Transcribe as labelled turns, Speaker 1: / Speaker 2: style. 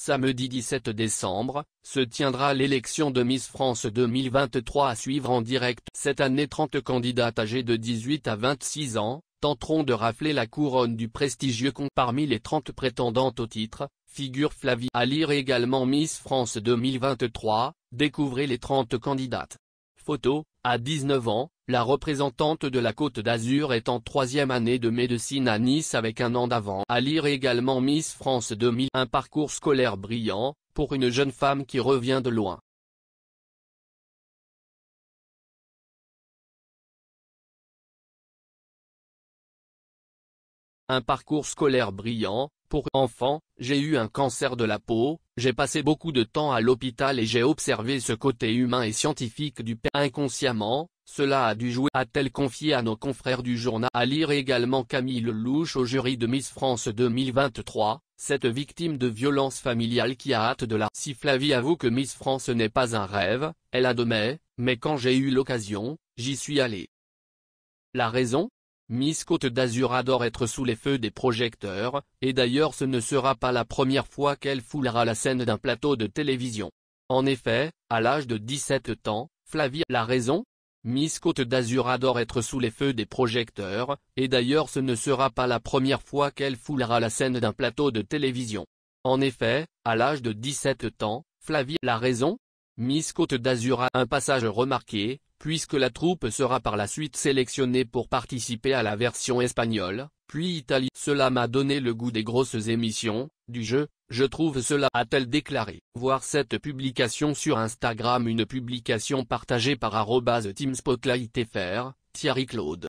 Speaker 1: Samedi 17 décembre, se tiendra l'élection de Miss France 2023 à suivre en direct. Cette année 30 candidates âgées de 18 à 26 ans, tenteront de rafler la couronne du prestigieux con. Parmi les 30 prétendantes au titre, figure Flavie. À lire également Miss France 2023, découvrez les 30 candidates. Photo, à 19 ans, la représentante de la Côte d'Azur est en troisième année de médecine à Nice avec un an d'avant à lire également Miss France 2000. Un parcours scolaire brillant, pour une jeune femme qui revient de loin. un parcours scolaire brillant, pour enfant, j'ai eu un cancer de la peau, j'ai passé beaucoup de temps à l'hôpital et j'ai observé ce côté humain et scientifique du père inconsciemment, cela a dû jouer a-t-elle confié à nos confrères du journal à lire également Camille Louche au jury de Miss France 2023, cette victime de violence familiale qui a hâte de la Si Flavie avoue que Miss France n'est pas un rêve, elle admet, mais quand j'ai eu l'occasion, j'y suis allé. La raison Miss Côte d'Azur adore être sous les feux des projecteurs, et d'ailleurs ce ne sera pas la première fois qu'elle foulera la scène d'un plateau de télévision. En effet, à l'âge de 17 ans, Flavie l'a raison, Miss Côte d'Azur adore être sous les feux des projecteurs, et d'ailleurs ce ne sera pas la première fois qu'elle foulera la scène d'un plateau de télévision. En effet, à l'âge de 17 ans, Flavie l'a raison, Miss Côte d'Azur a un passage remarqué, puisque la troupe sera par la suite sélectionnée pour participer à la version espagnole, puis Italie. Cela m'a donné le goût des grosses émissions, du jeu, je trouve cela a-t-elle déclaré. Voir cette publication sur Instagram une publication partagée par @teamspotlightfr, Thierry Claude.